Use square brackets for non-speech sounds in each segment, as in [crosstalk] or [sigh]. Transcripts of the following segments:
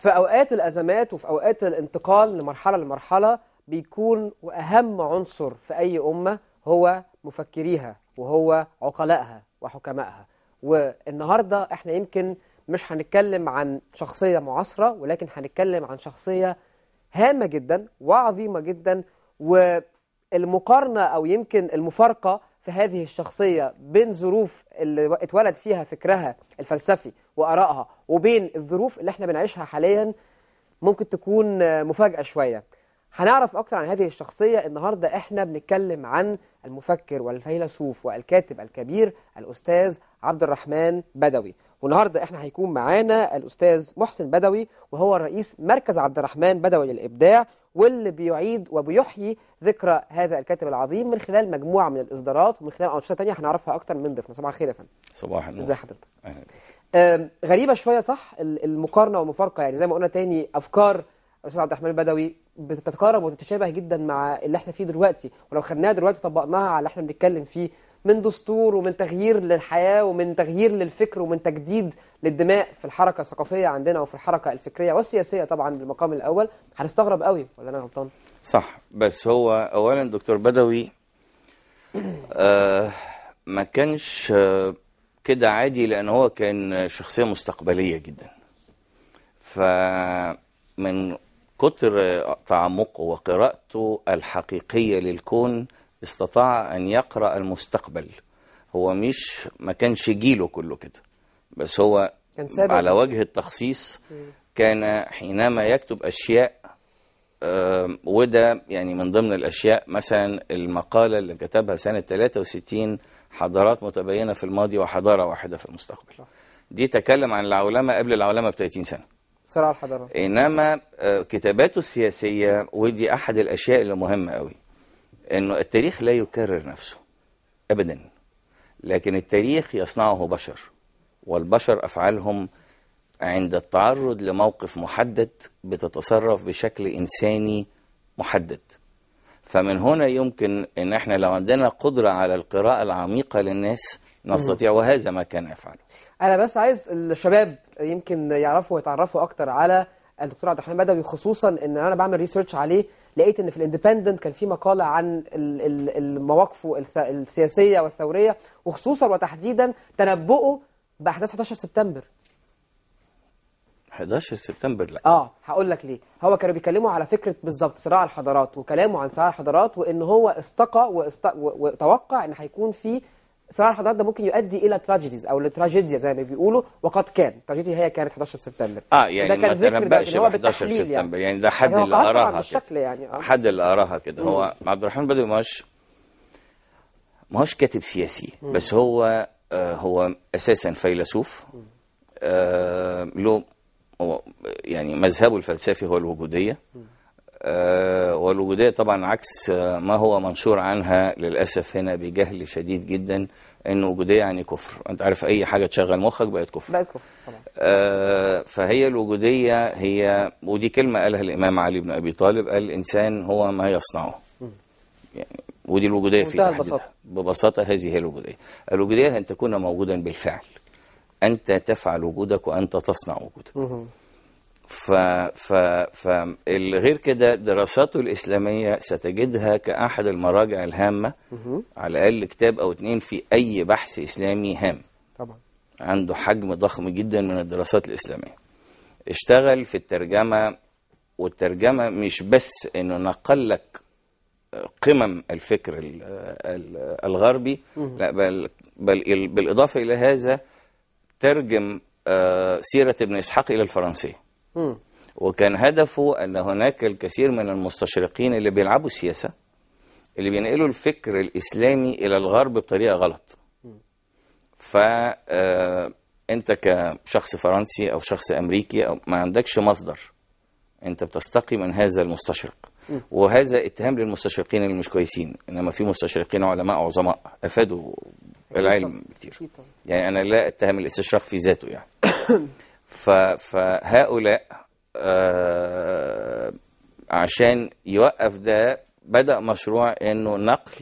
في أوقات الأزمات وفي أوقات الانتقال لمرحلة لمرحلة بيكون وأهم عنصر في أي أمة هو مفكريها وهو عقلائها وحكمائها والنهاردة احنا يمكن مش هنتكلم عن شخصية معاصرة ولكن هنتكلم عن شخصية هامة جدا وعظيمة جدا والمقارنة أو يمكن المفارقة في هذه الشخصية بين ظروف اللي اتولد فيها فكرها الفلسفي وآرائها وبين الظروف اللي احنا بنعيشها حاليا ممكن تكون مفاجأة شوية هنعرف أكتر عن هذه الشخصية النهاردة احنا بنتكلم عن المفكر والفيلسوف والكاتب الكبير الأستاذ عبد الرحمن بدوي والنهاردة احنا هيكون معانا الأستاذ محسن بدوي وهو رئيس مركز عبد الرحمن بدوي للإبداع واللي بيعيد وبيحيي ذكرى هذا الكاتب العظيم من خلال مجموعة من الإصدارات ومن خلال أنشطة تانية هنعرفها أكتر من ضيفنا صباح الخير يا فندم صباح النور ازي حضرتك غريبة شوية صح المقارنة والمفارقة يعني زي ما قلنا تاني أفكار الأستاذ عبد الرحمن البدوي بتتقارب وتتشابه جدا مع اللي احنا فيه دلوقتي ولو خدناها دلوقتي طبقناها على اللي احنا بنتكلم فيه من دستور ومن تغيير للحياة ومن تغيير للفكر ومن تجديد للدماء في الحركة الثقافية عندنا وفي الحركة الفكرية والسياسية طبعا بالمقام الأول هنستغرب قوي ولا أنا غلطان صح بس هو أولا دكتور بدوي آه ما كانش آه، كده عادي لأن هو كان شخصية مستقبلية جدا فمن كتر تعمقه وقراءته الحقيقية للكون استطاع أن يقرأ المستقبل هو مش ما كانش جيله كله كده بس هو كان سابق. على وجه التخصيص كان حينما يكتب أشياء آه، وده يعني من ضمن الأشياء مثلا المقالة اللي كتبها سنة 63 حضارات متباينة في الماضي وحضارة واحدة في المستقبل دي تكلم عن العولمة قبل العولمة ب 30 سنة صراع الحضارات إنما آه، كتاباته السياسية ودي أحد الأشياء اللي مهمة قوي انه التاريخ لا يكرر نفسه ابدا لكن التاريخ يصنعه بشر والبشر افعالهم عند التعرض لموقف محدد بتتصرف بشكل انساني محدد فمن هنا يمكن ان احنا لو عندنا قدره على القراءه العميقه للناس نستطيع وهذا ما كان يفعله انا بس عايز الشباب يمكن يعرفوا ويتعرفوا اكتر على الدكتور عبد الرحمن بدوي خصوصا ان انا بعمل ريسيرش عليه لقيت ان في الاندبندنت كان في مقاله عن مواقفه السياسيه والثوريه وخصوصا وتحديدا تنبؤه باحداث 11 سبتمبر 11 سبتمبر لا اه هقول لك ليه هو كانوا بيتكلموا على فكره بالظبط صراع الحضارات وكلامه عن صراع الحضارات وان هو استقى وتوقع ان هيكون في صراع الحضارات ده ممكن يؤدي الى تراجيديز او لتراجيديا زي ما بيقولوا وقد كان التراجيديا هي كانت 11 سبتمبر اه يعني ده كان ذكر ده هو 11 يعني. سبتمبر يعني, يعني ده حد يعني اللي قراها بالشكل يعني آه. حد اللي قراها كده هو عبد الرحمن بدوي هوش ما هوش كاتب سياسي مم. بس هو آه هو اساسا فيلسوف آه له يعني مذهبه الفلسفي هو الوجوديه مم. آه، والوجودية طبعا عكس آه، ما هو منشور عنها للأسف هنا بجهل شديد جدا أن وجودية يعني كفر أنت عارف أي حاجة تشغل مخك بقت كفر بقت كفر طبعا آه، فهي الوجودية هي ودي كلمة قالها الإمام علي بن أبي طالب قال الإنسان هو ما يصنعه يعني ودي الوجودية في البساطة. ببساطة هذه هي الوجودية الوجودية أن تكون موجودا بالفعل أنت تفعل وجودك وأنت تصنع وجودك ف ف فالغير كده دراساته الإسلامية ستجدها كأحد المراجع الهامة على الأقل كتاب أو اتنين في أي بحث إسلامي هام طبعا عنده حجم ضخم جدا من الدراسات الإسلامية اشتغل في الترجمة والترجمة مش بس إنه نقل لك قمم الفكر الغربي لا بل, بل بالإضافة إلى هذا ترجم آه، سيرة ابن إسحاق إلى الفرنسية وكان هدفه أن هناك الكثير من المستشرقين اللي بيلعبوا سياسة اللي بينقلوا الفكر الإسلامي إلى الغرب بطريقة غلط فأنت آه، كشخص فرنسي أو شخص أمريكي أو ما عندكش مصدر أنت بتستقي من هذا المستشرق وهذا اتهام للمستشرقين اللي مش كويسين انما في مستشرقين علماء عظماء افادوا العلم كتير يعني انا لا اتهم الاستشراق في ذاته يعني [coughs] فهؤلاء آه عشان يوقف ده بدأ مشروع أنه نقل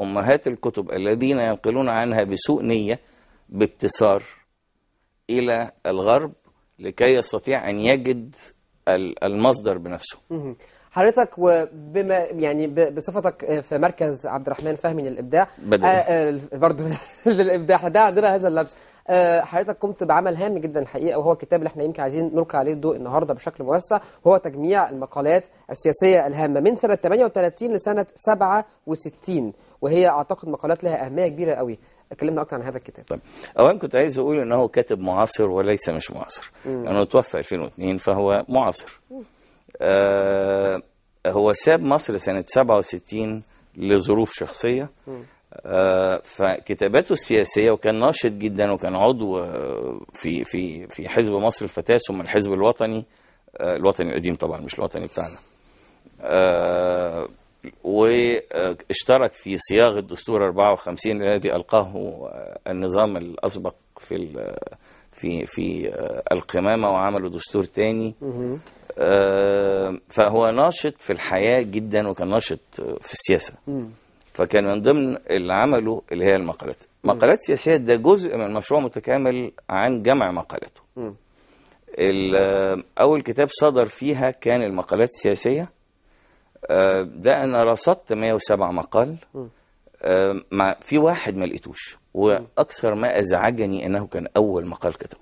أمهات الكتب الذين ينقلون عنها بسوء نية بابتسار إلى الغرب لكي يستطيع أن يجد المصدر بنفسه حضرتك وبما يعني بصفتك في مركز عبد الرحمن فهمي للابداع آه، آه، برضه [laughs] للابداع ده عندنا هذا اللبس آه، حضرتك قمت بعمل هام جدا الحقيقه وهو الكتاب اللي احنا يمكن عايزين نلقي عليه الضوء النهارده بشكل موسع هو تجميع المقالات السياسيه الهامه من سنه 38 لسنه 67 وهي اعتقد مقالات لها اهميه كبيره قوي اتكلمنا اكتر عن هذا الكتاب طيب اولا كنت عايز اقول انه كاتب معاصر وليس مش معاصر لانه يعني توفى 2002 فهو معاصر آه هو ساب مصر سنه 67 لظروف شخصيه مم. آه، فكتاباته السياسيه وكان ناشط جدا وكان عضو آه، في في في حزب مصر الفتاه ثم الحزب الوطني آه، الوطني القديم طبعا مش الوطني بتاعنا واشترك في صياغه دستور 54 الذي القاه النظام الاسبق في في في القمامه وعمل دستور تاني فهو ناشط في الحياه جدا وكان ناشط في السياسه فكان من ضمن اللي عمله اللي هي المقالات مقالات سياسية ده جزء من مشروع متكامل عن جمع مقالاته أول كتاب صدر فيها كان المقالات السياسية آه، ده أنا رصدت 107 مقال آه، مع في واحد ما لقيتوش وأكثر ما أزعجني أنه كان أول مقال كتبه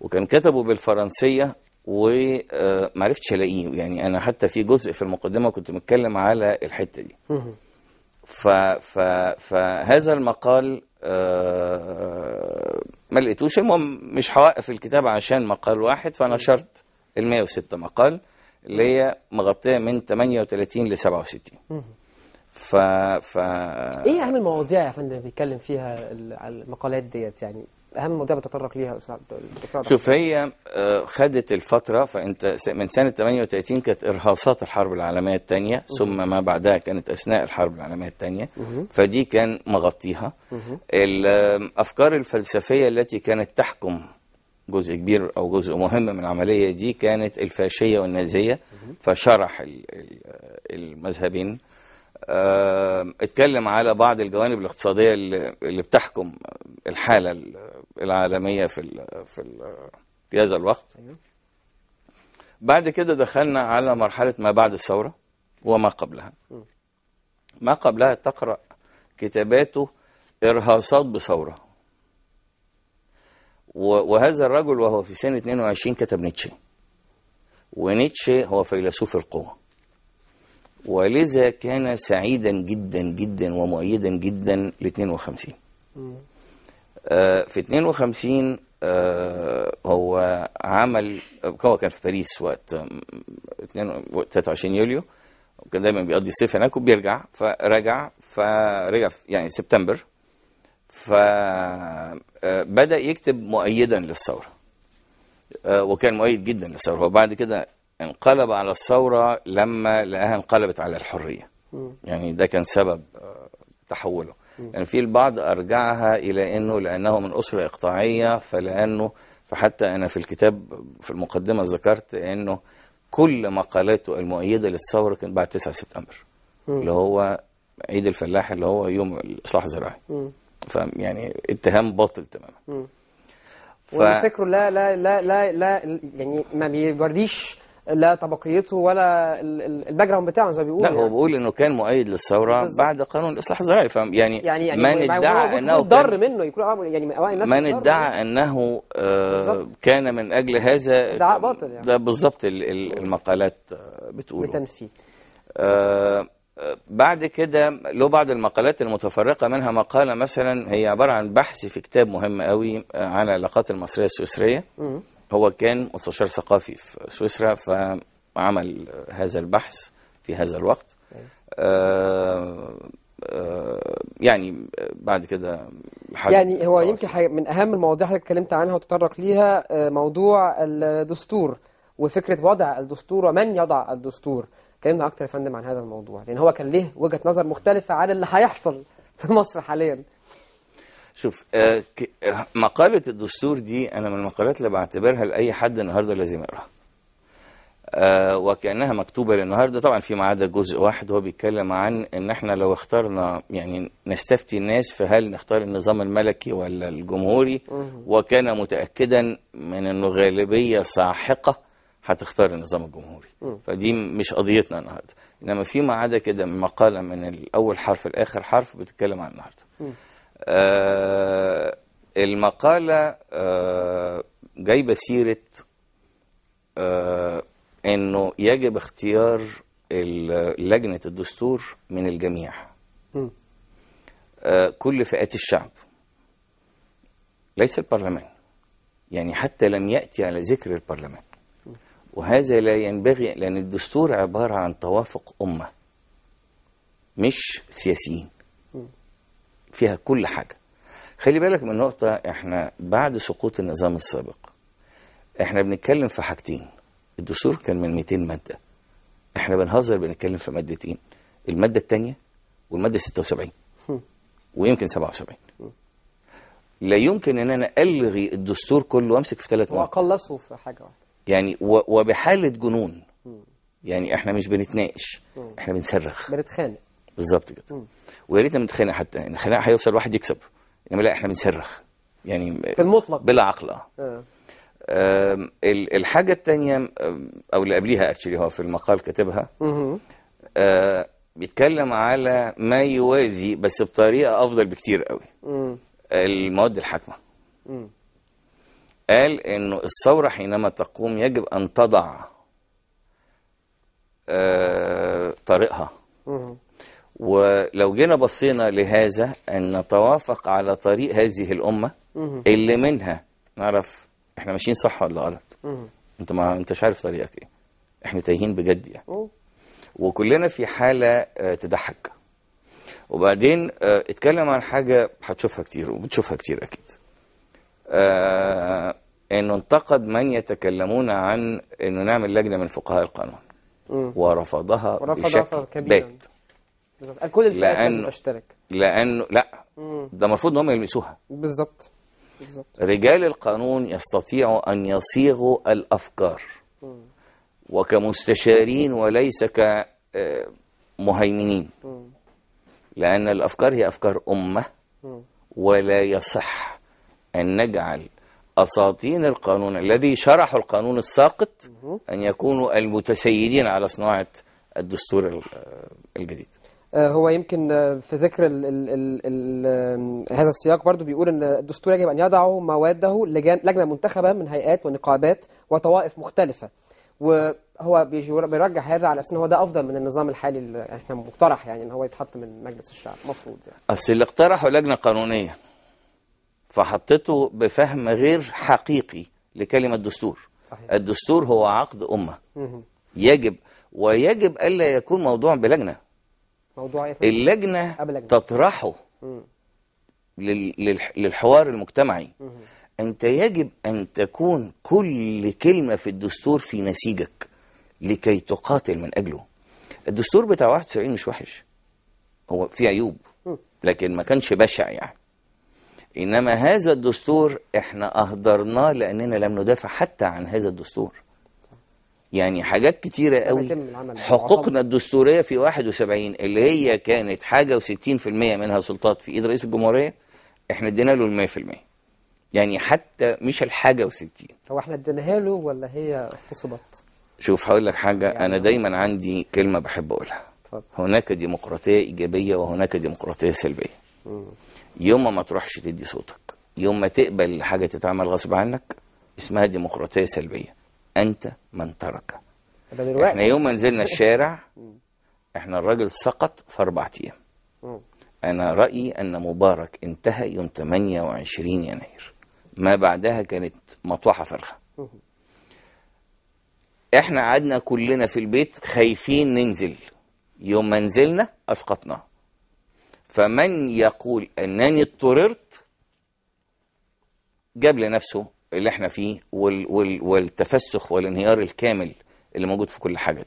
وكان كتبه بالفرنسية ومعرفتش آه، ألاقيه يعني أنا حتى في جزء في المقدمة كنت متكلم على الحتة دي فهذا المقال آه، ما لقيتوش المهم مش هوقف الكتاب عشان مقال واحد فنشرت ال 106 مقال اللي هي مغطيه من 38 ل 67 ف ف ايه اهم المواضيع يا فندم بيتكلم فيها المقالات ديت يعني اهم مده بتطرق ليها شوف هي آه، خدت الفتره فانت من سنه 38 كانت ارهاصات الحرب العالميه الثانيه ثم ما بعدها كانت اثناء الحرب العالميه الثانيه فدي كان مغطيها الافكار آه، الفلسفيه التي كانت تحكم جزء كبير او جزء مهم من العمليه دي كانت الفاشيه والنازيه فشرح المذهبين آه، اتكلم على بعض الجوانب الاقتصاديه اللي بتحكم الحاله العالميه في ال في ال في هذا الوقت أيوه. بعد كده دخلنا على مرحله ما بعد الثوره وما قبلها ما قبلها تقرا كتاباته ارهاصات بثوره وهذا الرجل وهو في سن 22 كتب نيتشه ونيتشه هو فيلسوف القوة ولذا كان سعيدا جدا جدا ومؤيدا جدا ل 52 آه، في 52 آه، هو عمل هو كان في باريس وقت 23 آه، يوليو وكان دايما بيقضي الصيف هناك وبيرجع فرجع فرجع يعني سبتمبر فبدأ يكتب مؤيدا للثورة وكان مؤيد جدا للثورة وبعد كده انقلب على الثورة لما لقاها انقلبت على الحرية يعني ده كان سبب تحوله يعني في البعض أرجعها إلى أنه لأنه من أسرة إقطاعية فلأنه فحتى أنا في الكتاب في المقدمة ذكرت أنه كل مقالاته المؤيدة للثورة كانت بعد 9 سبتمبر م. اللي هو عيد الفلاح اللي هو يوم الإصلاح الزراعي فيعني اتهام باطل تماما ف... وفكره لا لا لا لا لا يعني ما بيوريش لا طبقيته ولا الباك جراوند بتاعه زي ما بيقول لا يعني. هو بيقول انه كان مؤيد للثوره بعد قانون الاصلاح الزراعي فاهم يعني, يعني, يعني من ادعى انه ضر منه يكون يعني اوائل الناس من ادعى انه آه كان من اجل هذا ادعاء باطل يعني ده بالظبط المقالات بتقول بتنفيه آه،, آه بعد كده له بعض المقالات المتفرقه منها مقاله مثلا هي عباره عن بحث في كتاب مهم قوي آه، عن العلاقات المصريه السويسريه هو كان مستشار ثقافي في سويسرا فعمل هذا البحث في هذا الوقت آه، آه، يعني بعد كده يعني هو يمكن من اهم المواضيع اللي اتكلمت عنها وتطرق ليها آه، موضوع الدستور وفكره وضع الدستور ومن يضع الدستور كلمنا اكتر يا فندم عن هذا الموضوع لان هو كان له وجهه نظر مختلفه عن اللي هيحصل في مصر حاليا شوف آه،, آه مقالة الدستور دي أنا من المقالات اللي بعتبرها لأي حد النهاردة لازم يقراها آه وكأنها مكتوبة للنهاردة طبعا ما عدا جزء واحد هو بيتكلم عن إن إحنا لو اخترنا يعني نستفتي الناس فهل نختار النظام الملكي ولا الجمهوري وكان متأكدا من أنه غالبية ساحقة هتختار النظام الجمهوري فدي مش قضيتنا النهارده انما ما عدا كده مقاله من الاول حرف لاخر حرف بتتكلم عن النهارده آه، المقالة آه، جايبة سيرة آه، انه يجب اختيار لجنة الدستور من الجميع آه كل فئات الشعب ليس البرلمان يعني حتى لم يأتي على ذكر البرلمان وهذا لا ينبغي لأن الدستور عبارة عن توافق أمة مش سياسيين فيها كل حاجة خلي بالك من نقطة احنا بعد سقوط النظام السابق احنا بنتكلم في حاجتين الدستور كان من 200 مادة احنا بنهزر بنتكلم في مادتين المادة الثانية والمادة 76 ويمكن 77 لا يمكن ان انا الغي الدستور كله وامسك في ثلاث نقط واقلصه في حاجة واحدة يعني وبحالة جنون يعني احنا مش بنتناقش احنا بنصرخ بنتخانق بالظبط كده ويا ريتنا بنتخانق حتى الخناق يعني هيوصل واحد يكسب انما لا احنا بنصرخ يعني في المطلق بلا عقل اه, آه. الحاجه الثانيه او اللي قبليها اكشلي هو في المقال كاتبها آه، بيتكلم على ما يوازي بس بطريقه افضل بكتير قوي المواد الحاكمه قال انه الثوره حينما تقوم يجب ان تضع آه، طريقها ولو جينا بصينا لهذا أن نتوافق على طريق هذه الأمة اللي منها نعرف احنا ماشيين صح ولا غلط انت ما انتش عارف طريقك ايه احنا تايهين بجد يعني وكلنا في حالة آه، تضحك وبعدين آه، اتكلم عن حاجة هتشوفها كتير وبتشوفها كتير أكيد آه انه انتقد من يتكلمون عن انه نعمل لجنه من فقهاء القانون ورفضها بشكل بات بالظبط كل الفئات لازم تشترك لانه لا ده المفروض ان هم يلمسوها بالظبط بالظبط رجال القانون يستطيعوا ان يصيغوا الافكار مم. وكمستشارين وليس كمهيمنين آه، لان الافكار هي افكار امه مم. ولا يصح ان نجعل أساطين القانون الذي شرحوا القانون الساقط أن يكونوا المتسيدين على صناعة الدستور آه، الجديد آه، هو يمكن آه، في ذكر الـ الـ الـ هذا السياق برضو بيقول ان الدستور يجب ان يضع مواده لجان لجنه منتخبه من هيئات ونقابات وطوائف مختلفه وهو بيرجح هذا على اساس ان هو ده افضل من النظام الحالي اللي احنا مقترح يعني ان هو يتحط من مجلس الشعب المفروض يعني اصل اللي اقترحه لجنه قانونيه فحطته بفهم غير حقيقي لكلمه دستور صحيح. الدستور هو عقد امه يجب ويجب الا يكون موضوع بلجنه موضوع اللجنه تطرحه للحوار المجتمعي انت يجب ان تكون كل كلمه في الدستور في نسيجك لكي تقاتل من اجله الدستور بتاع 91 مش وحش هو فيه عيوب لكن ما كانش بشع يعني انما هذا الدستور احنا اهدرناه لاننا لم ندافع حتى عن هذا الدستور يعني حاجات كتيرة قوي حقوقنا الدستورية في 71 اللي هي أيوة. كانت حاجة و60% منها سلطات في ايد رئيس الجمهورية احنا ادينا له في 100% يعني حتى مش الحاجة و60 هو احنا اديناها له ولا هي اختصبت شوف هقول لك حاجة يعني أنا دايما عندي كلمة بحب أقولها طب. هناك ديمقراطية إيجابية وهناك ديمقراطية سلبية م. يوم ما تروحش تدي صوتك يوم ما تقبل حاجة تتعمل غصب عنك اسمها ديمقراطية سلبية أنت من ترك احنا يوم ما نزلنا [laughs] الشارع احنا الراجل سقط في أربع أيام أنا رأيي أن مبارك انتهى يوم 28 يناير ما بعدها كانت مطوحة فرخة احنا قعدنا كلنا في البيت خايفين ننزل يوم ما نزلنا أسقطنا فمن يقول أنني اضطررت جاب لنفسه اللي احنا فيه وال وال والتفسخ والانهيار الكامل اللي موجود في كل حاجة